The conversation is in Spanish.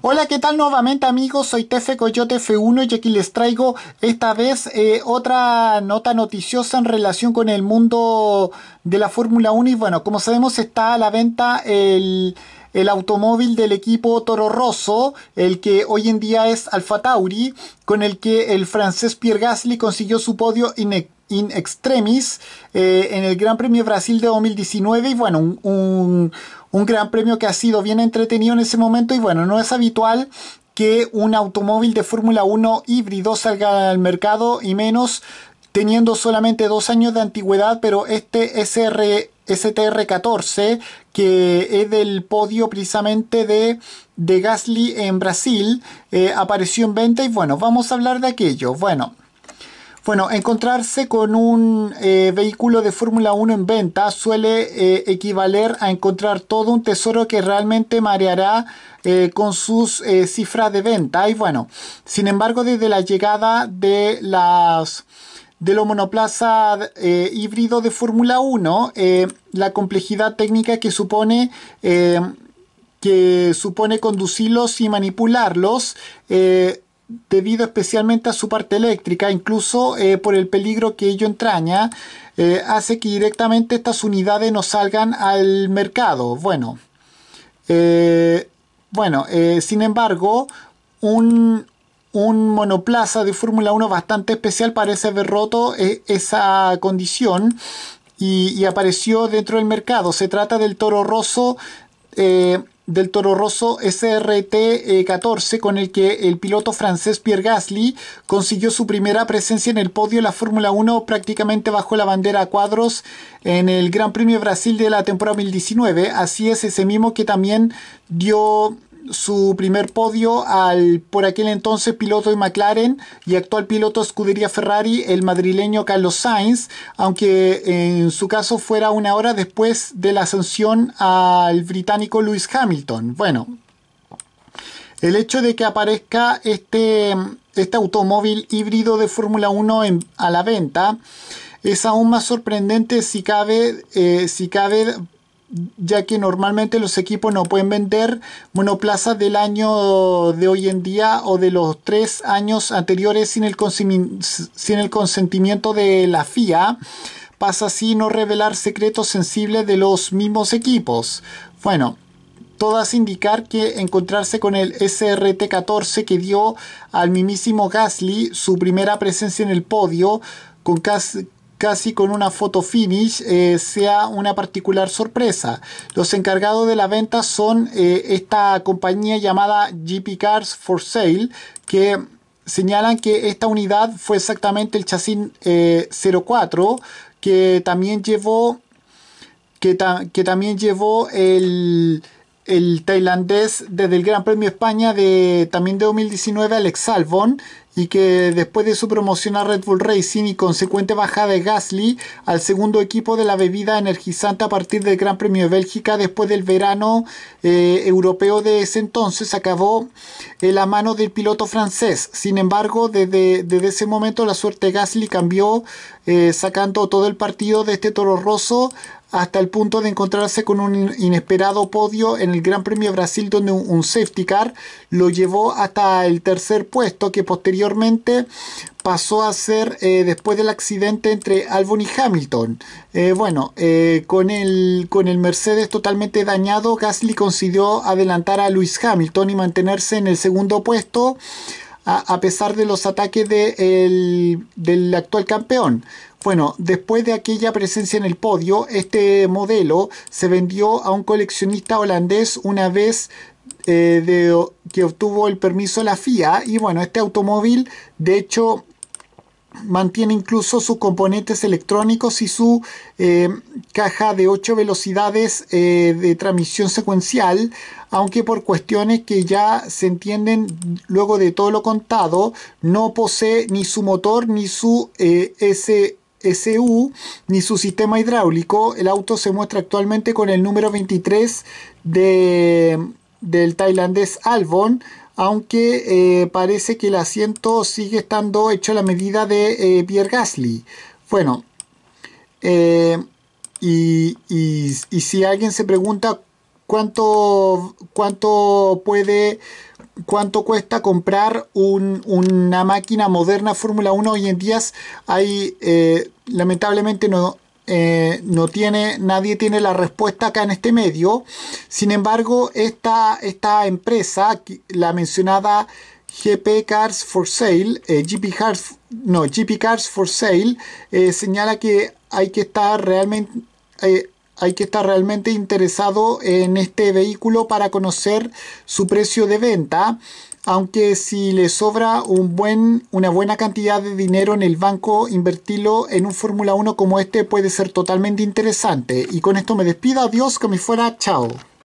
Hola, ¿qué tal nuevamente amigos? Soy Tefe Coyote F1 y aquí les traigo esta vez eh, otra nota noticiosa en relación con el mundo de la Fórmula 1 y bueno, como sabemos está a la venta el el automóvil del equipo Toro Rosso, el que hoy en día es Alfa Tauri, con el que el francés Pierre Gasly consiguió su podio in, extremis eh, en el Gran Premio Brasil de 2019 y bueno, un, un gran premio que ha sido bien entretenido en ese momento y bueno, no es habitual que un automóvil de Fórmula 1 híbrido salga al mercado y menos teniendo solamente dos años de antigüedad, pero este SR, STR14, que es del podio precisamente de, de Gasly en Brasil, eh, apareció en venta y bueno, vamos a hablar de aquello. Bueno. Bueno, encontrarse con un eh, vehículo de Fórmula 1 en venta suele eh, equivaler a encontrar todo un tesoro que realmente mareará con sus cifras de venta. Y bueno, sin embargo, desde la llegada de las de lo monoplaza eh, híbrido de Fórmula 1, eh, la complejidad técnica que supone, eh, que supone conducirlos y manipularlos, debido especialmente a su parte eléctrica, incluso por el peligro que ello entraña, hace que directamente estas unidades no salgan al mercado. Bueno, bueno sin embargo, un, un monoplaza de Fórmula 1 bastante especial parece haber roto eh, esa condición y, apareció dentro del mercado. Se trata del Toro Rosso. Eh, del Toro Rosso SRT14 eh, con el que el piloto francés Pierre Gasly consiguió su primera presencia en el podio de la Fórmula 1 prácticamente bajo la bandera a cuadros en el Gran Premio de Brasil de la temporada 2019. Así es, ese mismo que también dio su primer podio al por aquel entonces piloto de McLaren y actual piloto escudería Ferrari, el madrileño Carlos Sainz, aunque en su caso fuera una hora después de la sanción al británico Lewis Hamilton. Bueno, el hecho de que aparezca este, este automóvil híbrido de Fórmula 1 a la venta es aún más sorprendente si cabe, eh, si cabe ya que normalmente los equipos no pueden vender monoplazas del año de hoy en día o de los tres años anteriores sin el, sin el consentimiento de la FIA. Pasa así no revelar secretos sensibles de los mismos equipos. Bueno, todas indicar que encontrarse con el SRT-14 que dio al mismísimo Gasly su primera presencia en el podio, con, casi casi con una foto finish eh, sea una particular sorpresa. Los encargados de la venta son eh, esta compañía llamada GP Cars for Sale que señalan que esta unidad fue exactamente el chasis 04 eh, que también llevó que, también llevó el, tailandés desde el Gran Premio España de también de 2019 Alex Albon y que después de su promoción a Red Bull Racing y consecuente bajada de Gasly al segundo equipo de la bebida energizante a partir del Gran Premio de Bélgica después del verano eh, europeo de ese entonces acabó en la mano del piloto francés. Sin embargo, desde, ese momento la suerte de Gasly cambió eh, sacando todo el partido de este toro roso hasta el punto de encontrarse con un inesperado podio en el Gran Premio Brasil donde un, safety car lo llevó hasta el tercer puesto que posteriormente pasó a ser eh, después del accidente entre Albon y Hamilton. Eh, bueno, eh, con, el, con el Mercedes totalmente dañado, Gasly consiguió adelantar a Luis Hamilton y mantenerse en el segundo puesto a, pesar de los ataques del actual campeón. Bueno, después de aquella presencia en el podio, este modelo se vendió a un coleccionista holandés una vez eh, de, que obtuvo el permiso de la FIA y bueno, este automóvil de hecho mantiene incluso sus componentes electrónicos y su eh, caja de 8 velocidades eh, de transmisión secuencial, aunque por cuestiones que ya se entienden luego de todo lo contado, no posee ni su motor ni su eh, ni su sistema hidráulico. El auto se muestra actualmente con el número 23 de, del tailandés Albon aunque eh, parece que el asiento sigue estando hecho a la medida de eh, Pierre Gasly. Bueno, eh, y, si alguien se pregunta cuánto, cuánto puede, cuánto cuesta comprar una máquina moderna Fórmula 1 hoy en día, hay lamentablemente no, eh, no tiene, nadie tiene la respuesta acá en este medio. Sin embargo, esta, esta empresa, la mencionada GP Cars for Sale, eh, GP, Cars, no, GP Cars for Sale, eh, señala que hay que estar realmente... hay que estar realmente interesado en este vehículo para conocer su precio de venta aunque si le sobra un una buena cantidad de dinero en el banco, invertirlo en un Fórmula 1 como este puede ser totalmente interesante. Y con esto me despido, adiós, que me fuera, chao.